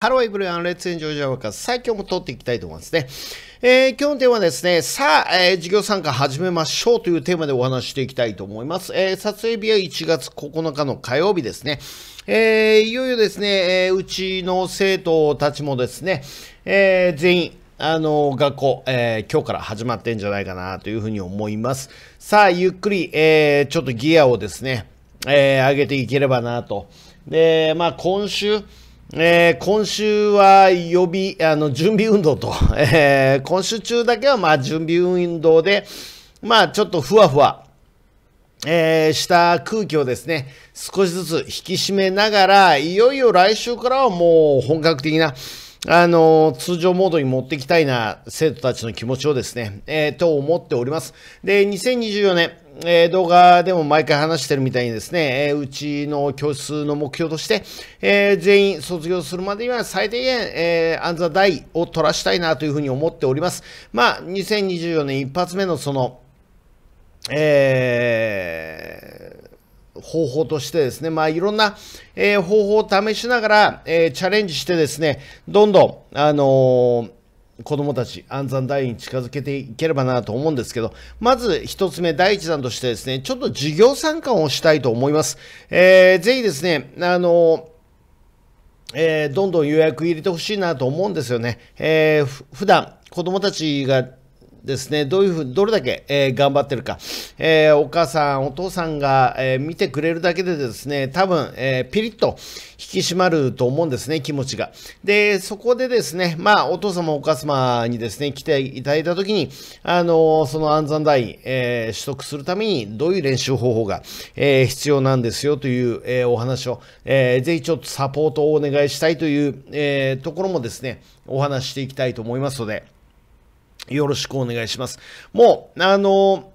ハローエブリアン、レッツエンジョイジャーカー最強も撮っていきたいと思いますね。えー、今日のテーマはですね、さあ、えー、授業参加始めましょうというテーマでお話していきたいと思います。えー、撮影日は1月9日の火曜日ですね。えー、いよいよですね、えー、うちの生徒たちもですね、えー、全員、あの、学校、えー、今日から始まってんじゃないかなというふうに思います。さあ、ゆっくり、えー、ちょっとギアをですね、えー、上げていければなと。で、まあ、今週、えー、今週は予備あの準備運動と、えー、今週中だけはまあ準備運動で、まあ、ちょっとふわふわ、えー、した空気をですね少しずつ引き締めながらいよいよ来週からはもう本格的なあの、通常モードに持ってきたいな生徒たちの気持ちをですね、えー、と思っております。で、2024年、えー、動画でも毎回話してるみたいにですね、えー、うちの教室の目標として、えー、全員卒業するまでには最低限、えー、安座台を取らしたいなというふうに思っております。まあ、2024年一発目のその、えー方法としてですね、まあいろんな、えー、方法を試しながら、えー、チャレンジしてですね、どんどん、あのー、子供たち安産第一に近づけていければなと思うんですけど、まず一つ目、第一弾としてですね、ちょっと授業参観をしたいと思います。えー、ぜひですね、あのえー、どんどん予約入れてほしいなと思うんですよね。えー、普段、子供たちがですね、どういうふうに、どれだけ、えー、頑張ってるか、えー、お母さん、お父さんが、えー、見てくれるだけでですね、多分、えー、ピリッと引き締まると思うんですね、気持ちが。で、そこでですね、まあ、お父様、お母様にですね、来ていただいたときに、あのその安産台、え取得するために、どういう練習方法が、え必要なんですよという、えお話を、えー、ぜひちょっとサポートをお願いしたいという、えところもですね、お話していきたいと思いますので、よろしくお願いします。もう、あの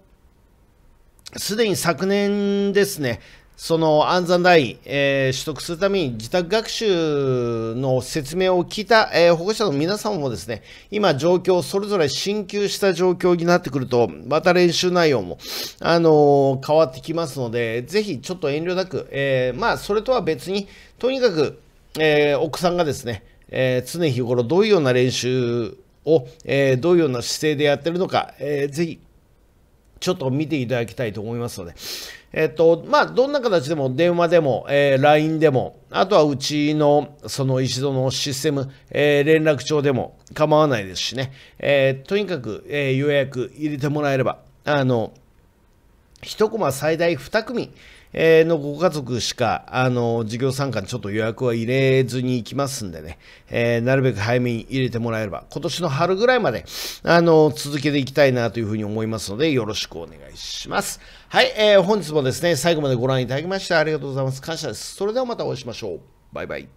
すでに昨年ですね、その安山単えー、取得するために自宅学習の説明を聞いた、えー、保護者の皆さんもですね、今状況、それぞれ進級した状況になってくると、また練習内容も、あのー、変わってきますので、ぜひちょっと遠慮なく、えまあ、それとは別に、とにかく、え奥さんがですね、え常日頃どういうような練習を、えー、どういうような姿勢でやってるのか、えー、ぜひちょっと見ていただきたいと思いますので、えっと、まあ、どんな形でも、電話でも、えー、LINE でも、あとはうちの、その一度のシステム、えー、連絡帳でも構わないですしね、えー、とにかく、え予約入れてもらえれば、あの、1コマ最大2組のご家族しか、あの、事業参加にちょっと予約は入れずに行きますんでね、えー、なるべく早めに入れてもらえれば、今年の春ぐらいまで、あの、続けていきたいなというふうに思いますので、よろしくお願いします。はい、えー、本日もですね、最後までご覧いただきましてありがとうございます。感謝です。それではまたお会いしましょう。バイバイ。